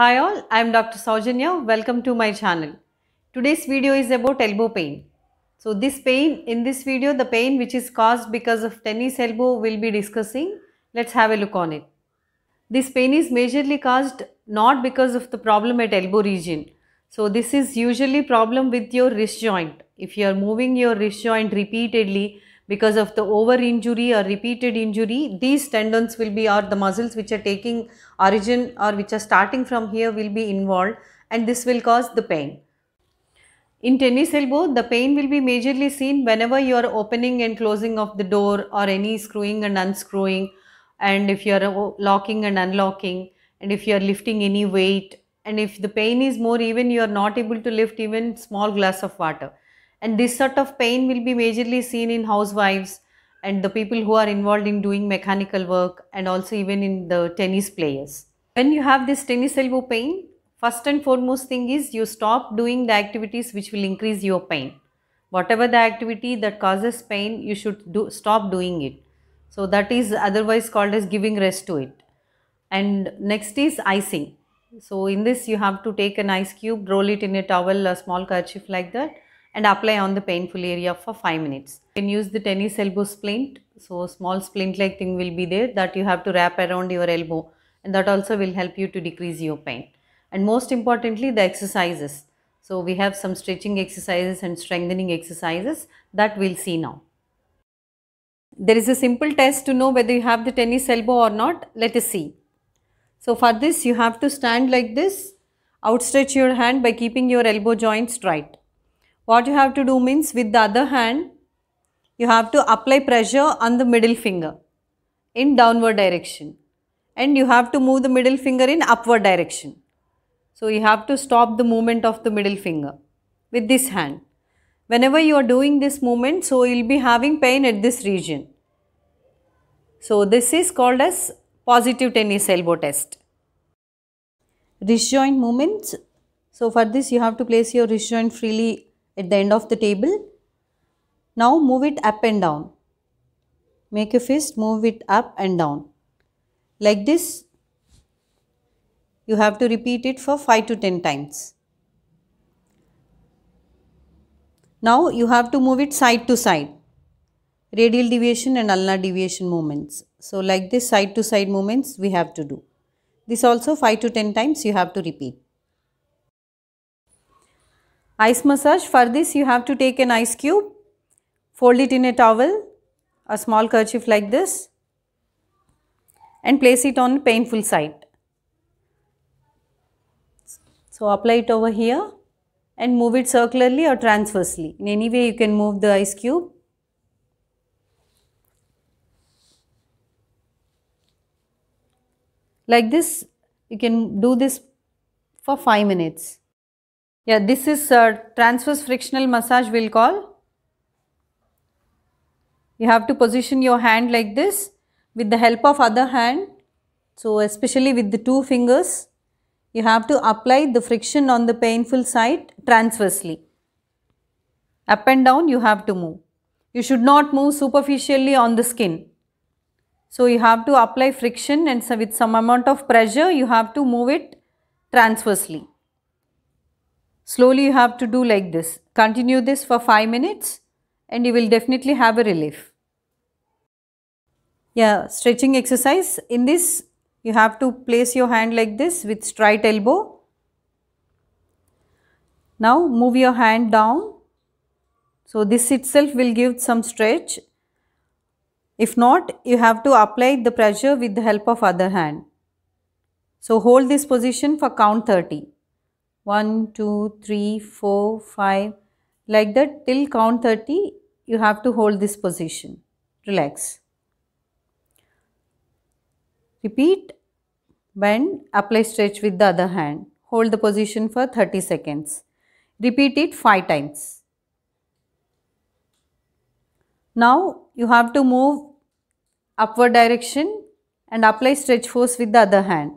Hi all, I am Dr. Saujanya. Welcome to my channel. Today's video is about elbow pain. So this pain, in this video, the pain which is caused because of tennis elbow will be discussing. Let's have a look on it. This pain is majorly caused not because of the problem at elbow region. So this is usually problem with your wrist joint. If you are moving your wrist joint repeatedly, because of the over injury or repeated injury these tendons will be or the muscles which are taking origin or which are starting from here will be involved and this will cause the pain. In tennis elbow, the pain will be majorly seen whenever you are opening and closing of the door or any screwing and unscrewing and if you are uh, locking and unlocking and if you are lifting any weight and if the pain is more even you are not able to lift even small glass of water. And this sort of pain will be majorly seen in housewives and the people who are involved in doing mechanical work and also even in the tennis players. When you have this tennis elbow pain, first and foremost thing is you stop doing the activities which will increase your pain. Whatever the activity that causes pain, you should do, stop doing it. So that is otherwise called as giving rest to it. And next is icing. So in this you have to take an ice cube, roll it in a towel, a small kerchief like that and apply on the painful area for 5 minutes. You can use the tennis elbow splint. So small splint like thing will be there that you have to wrap around your elbow and that also will help you to decrease your pain. And most importantly the exercises. So we have some stretching exercises and strengthening exercises that we'll see now. There is a simple test to know whether you have the tennis elbow or not. Let us see. So for this you have to stand like this. Outstretch your hand by keeping your elbow joint straight. What you have to do means with the other hand, you have to apply pressure on the middle finger in downward direction and you have to move the middle finger in upward direction. So you have to stop the movement of the middle finger with this hand. Whenever you are doing this movement, so you will be having pain at this region. So this is called as positive tennis elbow test. Wrist joint movements. So for this you have to place your wrist joint freely at the end of the table. Now move it up and down. Make a fist, move it up and down. Like this, you have to repeat it for 5 to 10 times. Now you have to move it side to side. Radial deviation and ulnar deviation movements. So like this side to side movements we have to do. This also 5 to 10 times you have to repeat ice massage. For this you have to take an ice cube, fold it in a towel, a small kerchief like this and place it on painful side. So apply it over here and move it circularly or transversely. In any way you can move the ice cube. Like this you can do this for 5 minutes yeah this is a uh, transverse frictional massage we'll call you have to position your hand like this with the help of other hand so especially with the two fingers you have to apply the friction on the painful side transversely up and down you have to move you should not move superficially on the skin so you have to apply friction and so with some amount of pressure you have to move it transversely Slowly you have to do like this. Continue this for 5 minutes and you will definitely have a relief. Yeah, stretching exercise. In this, you have to place your hand like this with straight elbow. Now move your hand down. So this itself will give some stretch. If not, you have to apply the pressure with the help of other hand. So hold this position for count 30. 1, 2, 3, 4, 5 like that till count 30 you have to hold this position. Relax. Repeat, bend, apply stretch with the other hand. Hold the position for 30 seconds. Repeat it 5 times. Now you have to move upward direction and apply stretch force with the other hand.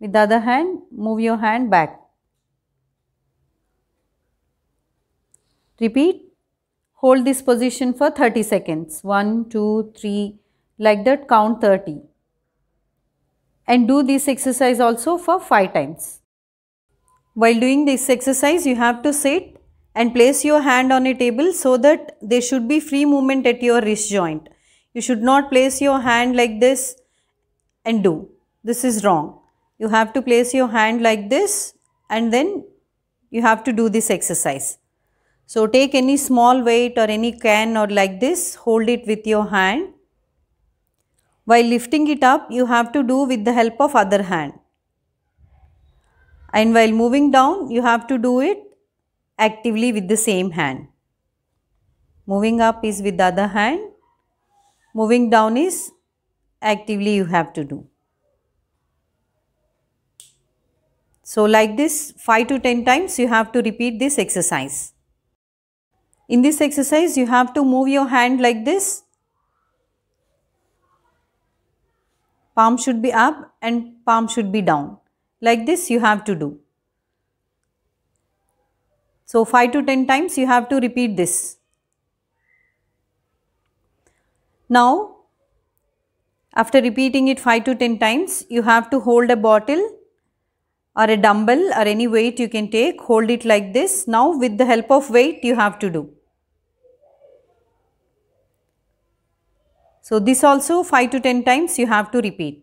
With the other hand, move your hand back. Repeat. Hold this position for 30 seconds. 1, 2, 3, like that count 30. And do this exercise also for 5 times. While doing this exercise, you have to sit and place your hand on a table so that there should be free movement at your wrist joint. You should not place your hand like this and do. This is wrong. You have to place your hand like this and then you have to do this exercise. So take any small weight or any can or like this, hold it with your hand. While lifting it up, you have to do with the help of other hand. And while moving down, you have to do it actively with the same hand. Moving up is with the other hand. Moving down is actively you have to do. So like this 5 to 10 times you have to repeat this exercise. In this exercise, you have to move your hand like this. Palm should be up and palm should be down. Like this you have to do. So 5 to 10 times you have to repeat this. Now after repeating it 5 to 10 times you have to hold a bottle or a dumbbell or any weight you can take hold it like this. Now with the help of weight you have to do. So, this also 5 to 10 times you have to repeat.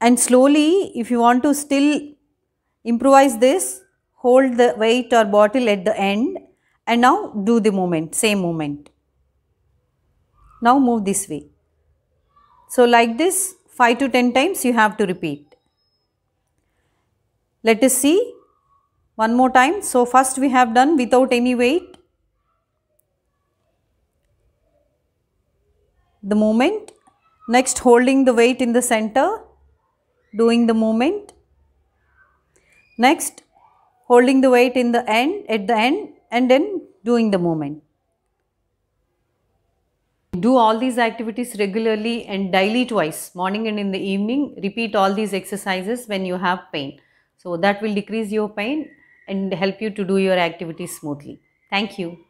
And slowly if you want to still improvise this, hold the weight or bottle at the end and now do the movement, same movement. Now move this way. So, like this 5 to 10 times you have to repeat. Let us see one more time. So, first we have done without any weight the movement. Next holding the weight in the center, doing the movement. Next holding the weight in the end, at the end and then doing the movement. Do all these activities regularly and daily twice, morning and in the evening. Repeat all these exercises when you have pain. So that will decrease your pain and help you to do your activities smoothly. Thank you.